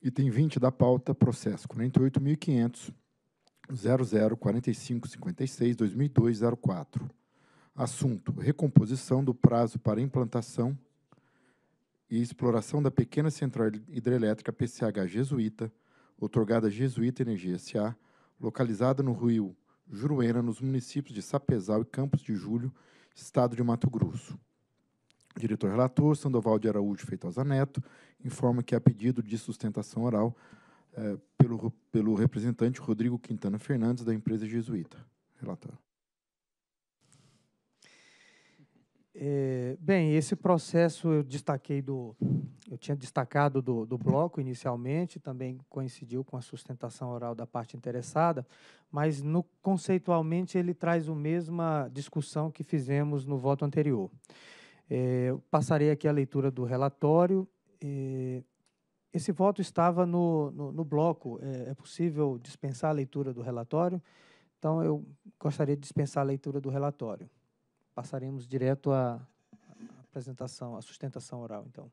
Item 20 da pauta, processo 48.500, 004556, 2002 Assunto: recomposição do prazo para implantação e exploração da pequena central hidrelétrica PCH Jesuíta, otorgada Jesuíta Energia S.A., localizada no Rio Juruena, nos municípios de Sapezal e Campos de Julho, estado de Mato Grosso. Diretor relator, Sandoval de Araújo Feitosa Neto, informa que, a pedido de sustentação oral é, pelo, pelo representante Rodrigo Quintana Fernandes, da empresa Jesuíta. Relator. É, bem, esse processo eu destaquei do. Eu tinha destacado do, do bloco inicialmente, também coincidiu com a sustentação oral da parte interessada, mas no, conceitualmente ele traz a mesma discussão que fizemos no voto anterior. Eh, eu passarei aqui a leitura do relatório. Eh, esse voto estava no, no, no bloco. É, é possível dispensar a leitura do relatório? Então, eu gostaria de dispensar a leitura do relatório. Passaremos direto à apresentação, à sustentação oral, então.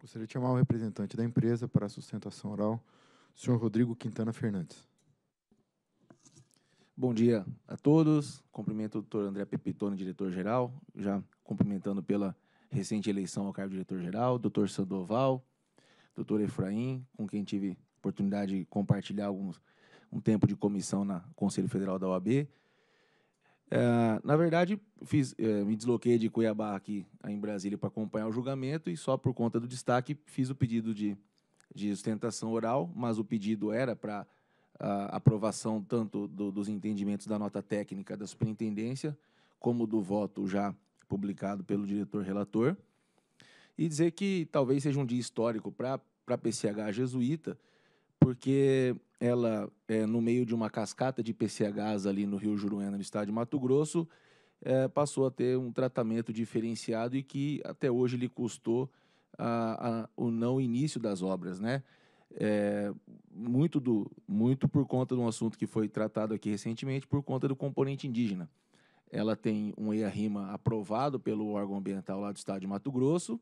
Gostaria de chamar o representante da empresa para a sustentação oral, o senhor Rodrigo Quintana Fernandes. Bom dia a todos. Cumprimento o doutor André Pepitone, diretor-geral. Já cumprimentando pela recente eleição ao cargo de diretor-geral, doutor Sandoval, doutor Efraim, com quem tive oportunidade de compartilhar alguns, um tempo de comissão na Conselho Federal da OAB. É, na verdade, fiz, é, me desloquei de Cuiabá aqui em Brasília para acompanhar o julgamento e só por conta do destaque fiz o pedido de, de sustentação oral, mas o pedido era para aprovação tanto do, dos entendimentos da nota técnica da superintendência como do voto já publicado pelo diretor relator, e dizer que talvez seja um dia histórico para a PCH jesuíta, porque ela, é, no meio de uma cascata de PCHs ali no Rio Juruena, no estado de Mato Grosso, é, passou a ter um tratamento diferenciado e que até hoje lhe custou a, a, o não início das obras, né? É, muito, do, muito por conta de um assunto que foi tratado aqui recentemente, por conta do componente indígena ela tem um EIA-RIMA aprovado pelo órgão ambiental lá do estado de Mato Grosso,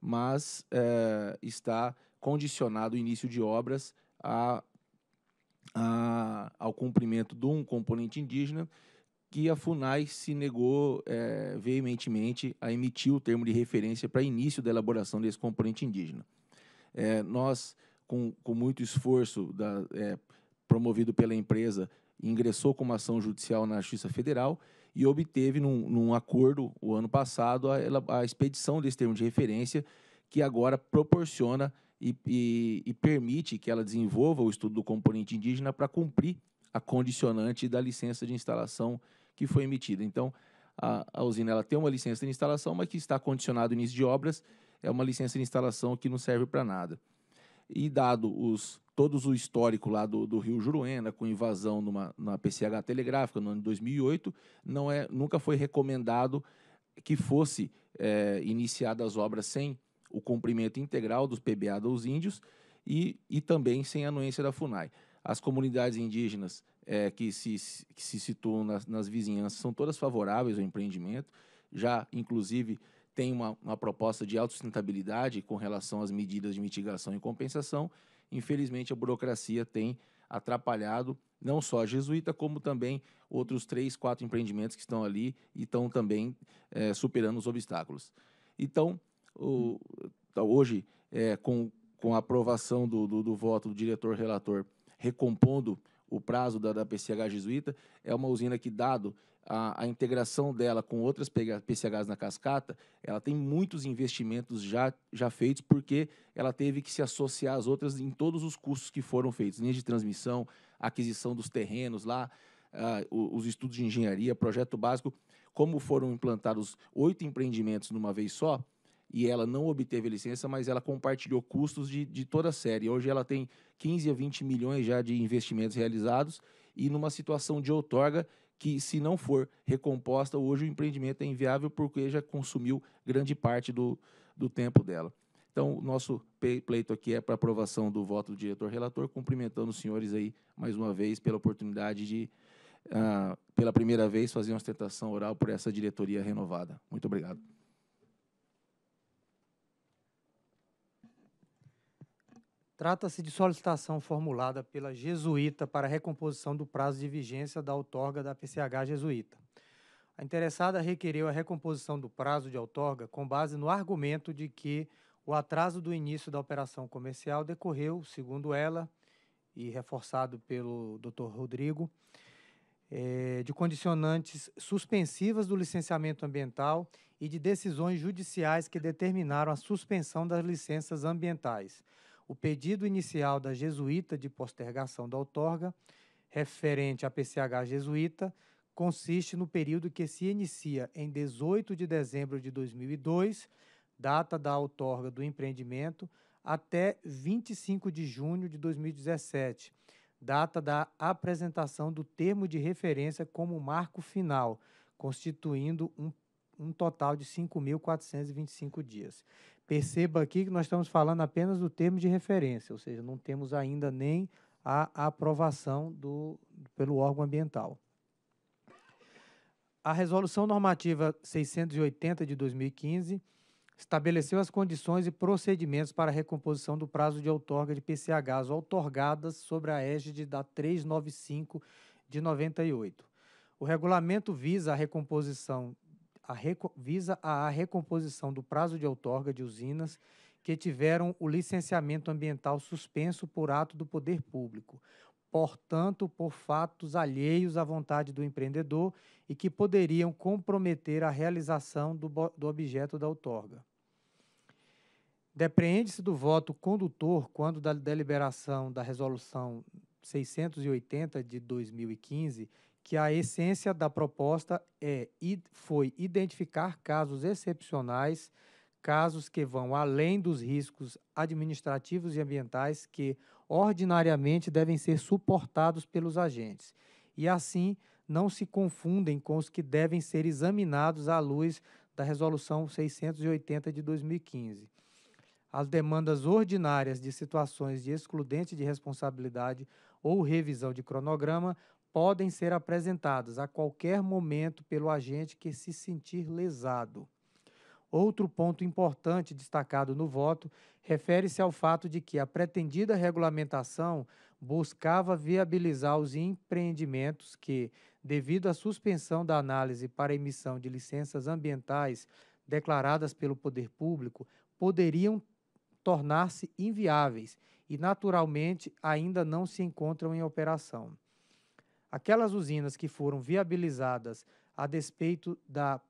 mas é, está condicionado o início de obras a, a, ao cumprimento de um componente indígena que a FUNAI se negou é, veementemente a emitir o termo de referência para início da elaboração desse componente indígena. É, nós, com, com muito esforço da, promovido pela empresa, ingressou com uma ação judicial na Justiça Federal e obteve num, num acordo o ano passado a, a, expedição desse termo de referência que agora proporciona e, e, e permite que ela desenvolva o estudo do componente indígena para cumprir a condicionante da licença de instalação que foi emitida. Então, a, a, usina ela tem uma licença de instalação, mas que está condicionada ao início de obras, é uma licença de instalação que não serve para nada. E dado os todos o histórico lá do, do Rio Juruena, com invasão numa, na PCH telegráfica no ano de 2008, não é, nunca foi recomendado que fosse é, iniciadas as obras sem o cumprimento integral dos PBA dos índios e, e também sem anuência da FUNAI. As comunidades indígenas é, que, se, que se situam nas, nas vizinhanças são todas favoráveis ao empreendimento, já, inclusive, tem uma, uma proposta de autossustentabilidade com relação às medidas de mitigação e compensação, Infelizmente, a burocracia tem atrapalhado não só a Jesuíta, como também outros três, quatro empreendimentos que estão ali e estão também é, superando os obstáculos. Então, o, tá, hoje, é, com, com a aprovação do, do, do voto do diretor-relator, recompondo o prazo da, da PCH jesuíta, é uma usina que, dado a, a integração dela com outras PCHs na cascata, ela tem muitos investimentos já, já feitos, porque ela teve que se associar às outras em todos os custos que foram feitos, linhas de transmissão, aquisição dos terrenos lá, uh, os estudos de engenharia, projeto básico, como foram implantados oito empreendimentos numa vez só, e ela não obteve licença, mas ela compartilhou custos de, de toda a série. Hoje ela tem 15 a 20 milhões já de investimentos realizados e numa situação de outorga que, se não for recomposta, hoje o empreendimento é inviável porque já consumiu grande parte do, do tempo dela. Então, nosso pleito aqui é para aprovação do voto do diretor-relator, cumprimentando os senhores aí mais uma vez pela oportunidade de, ah, pela primeira vez, fazer uma ostentação oral por essa diretoria renovada. Muito obrigado. Trata-se de solicitação formulada pela Jesuíta para recomposição do prazo de vigência da outorga da PCH Jesuíta. A interessada requereu a recomposição do prazo de outorga com base no argumento de que o atraso do início da operação comercial decorreu, segundo ela, e reforçado pelo Dr. Rodrigo, é, de condicionantes suspensivas do licenciamento ambiental e de decisões judiciais que determinaram a suspensão das licenças ambientais o pedido inicial da Jesuíta de postergação da outorga, referente à PCH Jesuíta, consiste no período que se inicia em 18 de dezembro de 2002, data da outorga do empreendimento, até 25 de junho de 2017, data da apresentação do termo de referência como marco final, constituindo um um total de 5.425 dias. Perceba aqui que nós estamos falando apenas do termo de referência, ou seja, não temos ainda nem a aprovação do, pelo órgão ambiental. A Resolução Normativa 680 de 2015 estabeleceu as condições e procedimentos para a recomposição do prazo de outorga de PCHs outorgadas sobre a égide da 395 de 98. O regulamento visa a recomposição a visa a recomposição do prazo de outorga de usinas que tiveram o licenciamento ambiental suspenso por ato do poder público, portanto, por fatos alheios à vontade do empreendedor e que poderiam comprometer a realização do, do objeto da outorga. Depreende-se do voto condutor quando da deliberação da resolução 680 de 2015, que a essência da proposta é foi identificar casos excepcionais, casos que vão além dos riscos administrativos e ambientais que ordinariamente devem ser suportados pelos agentes. E assim não se confundem com os que devem ser examinados à luz da resolução 680 de 2015. As demandas ordinárias de situações de excludente de responsabilidade ou revisão de cronograma podem ser apresentadas a qualquer momento pelo agente que se sentir lesado. Outro ponto importante destacado no voto refere-se ao fato de que a pretendida regulamentação buscava viabilizar os empreendimentos que, devido à suspensão da análise para emissão de licenças ambientais declaradas pelo poder público, poderiam tornar-se inviáveis e, naturalmente, ainda não se encontram em operação aquelas usinas que foram viabilizadas a despeito da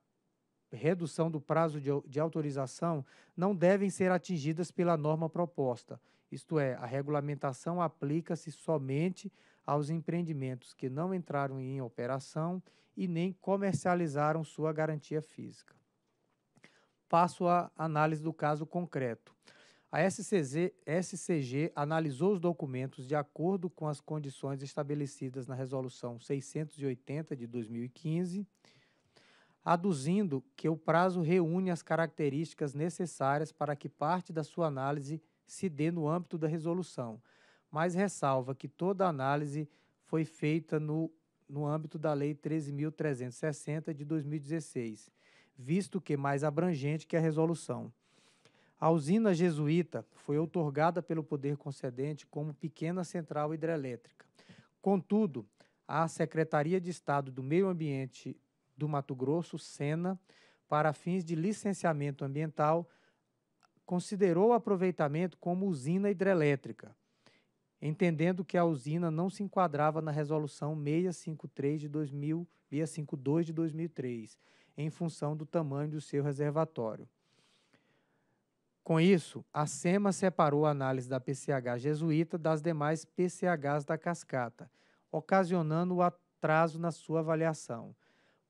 redução do prazo de, de, autorização não devem ser atingidas pela norma proposta, isto é, a regulamentação aplica-se somente aos empreendimentos que não entraram em operação e nem comercializaram sua garantia física. Passo à análise do caso concreto. A SCZ, SCG analisou os documentos de acordo com as condições estabelecidas na Resolução 680 de 2015, aduzindo que o prazo reúne as características necessárias para que parte da sua análise se dê no âmbito da resolução, mas ressalva que toda a análise foi feita no, no âmbito da Lei 13.360 de 2016, visto que é mais abrangente que a resolução. A usina jesuíta foi outorgada pelo poder concedente como pequena central hidrelétrica. Contudo, a Secretaria de Estado do Meio Ambiente do Mato Grosso, SENA, para fins de licenciamento ambiental, considerou o aproveitamento como usina hidrelétrica, entendendo que a usina não se enquadrava na resolução 653 de 2000, 652 de 2003, em função do tamanho do seu reservatório. Com isso, a SEMA separou a análise da PCH jesuíta das demais PCHs da cascata, ocasionando o atraso na sua avaliação.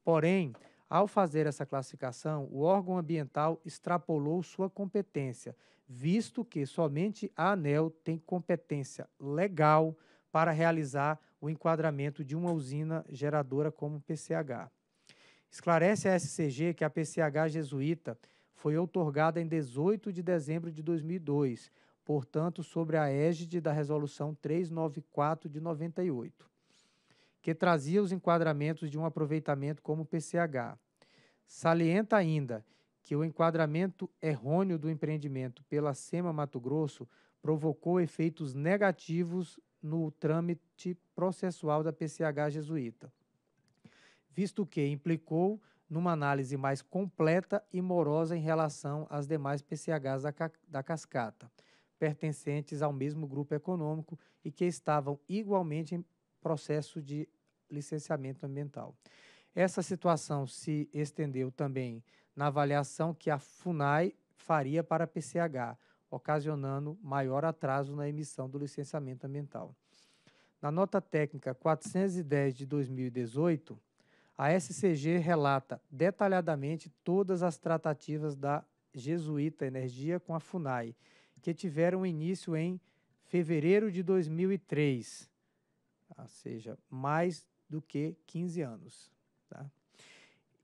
Porém, ao fazer essa classificação, o órgão ambiental extrapolou sua competência, visto que somente a ANEL tem competência legal para realizar o enquadramento de uma usina geradora como PCH. Esclarece a SCG que a PCH jesuíta foi outorgada em 18 de dezembro de 2002, portanto, sobre a égide da Resolução 394 de 98, que trazia os enquadramentos de um aproveitamento como PCH. Salienta ainda que o enquadramento errôneo do empreendimento pela SEMA Mato Grosso provocou efeitos negativos no trâmite processual da PCH jesuíta, visto que implicou numa análise mais completa e morosa em relação às demais PCHs da, da cascata, pertencentes ao mesmo grupo econômico e que estavam igualmente em processo de licenciamento ambiental. Essa situação se estendeu também na avaliação que a FUNAI faria para a PCH, ocasionando maior atraso na emissão do licenciamento ambiental. Na nota técnica 410 de 2018, a SCG relata detalhadamente todas as tratativas da Jesuíta Energia com a FUNAI, que tiveram início em fevereiro de 2003, ou seja, mais do que 15 anos. Tá?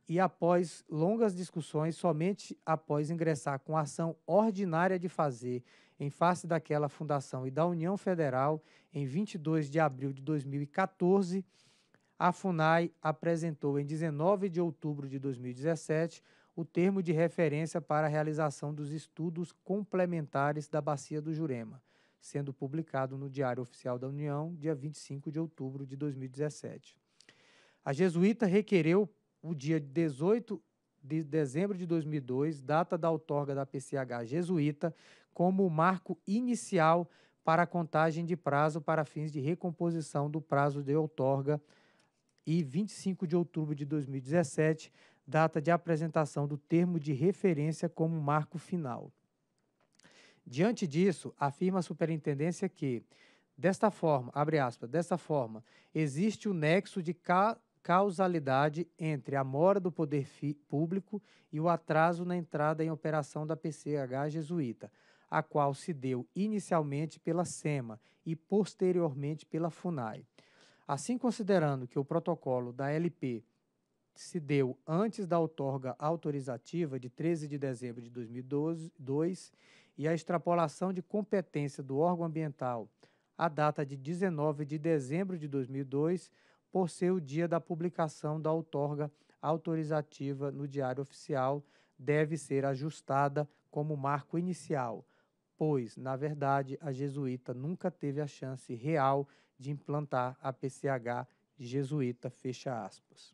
E após longas discussões, somente após ingressar com ação ordinária de fazer em face daquela fundação e da União Federal, em 22 de abril de 2014, a FUNAI apresentou em 19 de outubro de 2017 o termo de referência para a realização dos estudos complementares da Bacia do Jurema, sendo publicado no Diário Oficial da União, dia 25 de outubro de 2017. A Jesuíta requereu o dia 18 de dezembro de 2002, data da outorga da PCH Jesuíta, como o marco inicial para a contagem de prazo para fins de recomposição do prazo de outorga e 25 de outubro de 2017, data de apresentação do termo de referência como marco final. Diante disso, afirma a superintendência que, desta forma, abre aspas, desta forma, existe o nexo de ca causalidade entre a mora do poder público e o atraso na entrada em operação da PCH jesuíta, a qual se deu inicialmente pela SEMA e posteriormente pela FUNAI. Assim, considerando que o protocolo da LP se deu antes da outorga autorizativa de 13 de dezembro de 2002 e a extrapolação de competência do órgão ambiental à data de 19 de dezembro de 2002, por ser o dia da publicação da outorga autorizativa no Diário Oficial, deve ser ajustada como marco inicial, pois, na verdade, a jesuíta nunca teve a chance real de de implantar a PCH jesuíta, fecha aspas.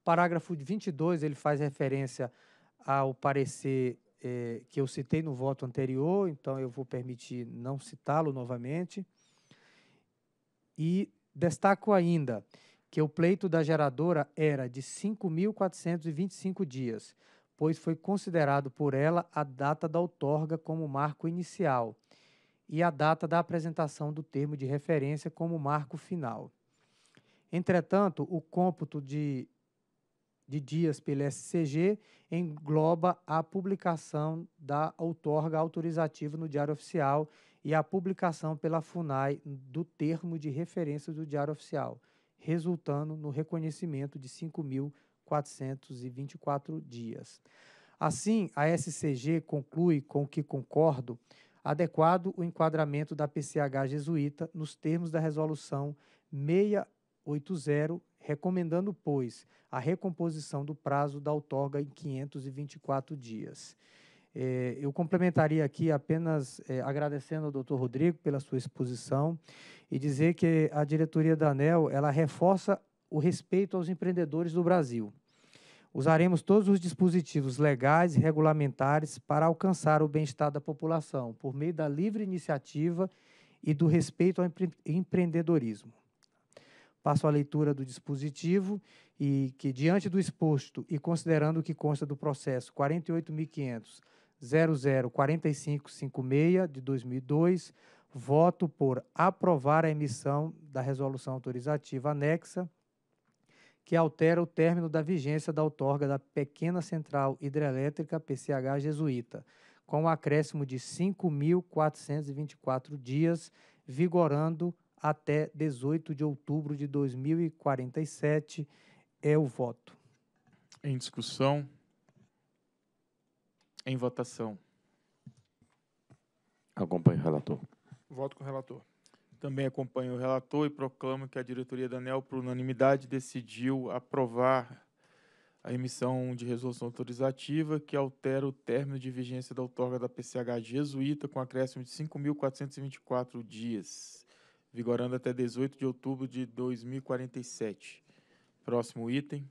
O parágrafo 22, ele faz referência ao parecer eh, que eu citei no voto anterior, então eu vou permitir não citá-lo novamente. E destaco ainda que o pleito da geradora era de 5.425 dias, pois foi considerado por ela a data da outorga como marco inicial, e a data da apresentação do termo de referência como marco final. Entretanto, o cômputo de, de dias pela SCG engloba a publicação da outorga autorizativa no Diário Oficial e a publicação pela FUNAI do termo de referência do Diário Oficial, resultando no reconhecimento de 5.424 dias. Assim, a SCG conclui com o que concordo adequado o enquadramento da PCH jesuíta nos termos da resolução 680, recomendando, pois, a recomposição do prazo da outorga em 524 dias. É, eu complementaria aqui apenas é, agradecendo ao doutor Rodrigo pela sua exposição e dizer que a diretoria da ANEL ela reforça o respeito aos empreendedores do Brasil usaremos todos os dispositivos legais e regulamentares para alcançar o bem-estar da população, por meio da livre iniciativa e do respeito ao empreendedorismo. Passo à leitura do dispositivo e que, diante do exposto e considerando o que consta do processo 48.500.004556 de 2002, voto por aprovar a emissão da resolução autorizativa anexa que altera o término da vigência da outorga da pequena central hidrelétrica PCH Jesuíta, com um acréscimo de 5.424 dias, vigorando até 18 de outubro de 2047. É o voto. Em discussão. Em votação. Acompanho o relator. Voto com o relator. Também acompanho o relator e proclamo que a diretoria da ANEL, por unanimidade, decidiu aprovar a emissão de resolução autorizativa que altera o término de vigência da outorga da PCH jesuíta com acréscimo de 5.424 dias, vigorando até 18 de outubro de 2047. Próximo item.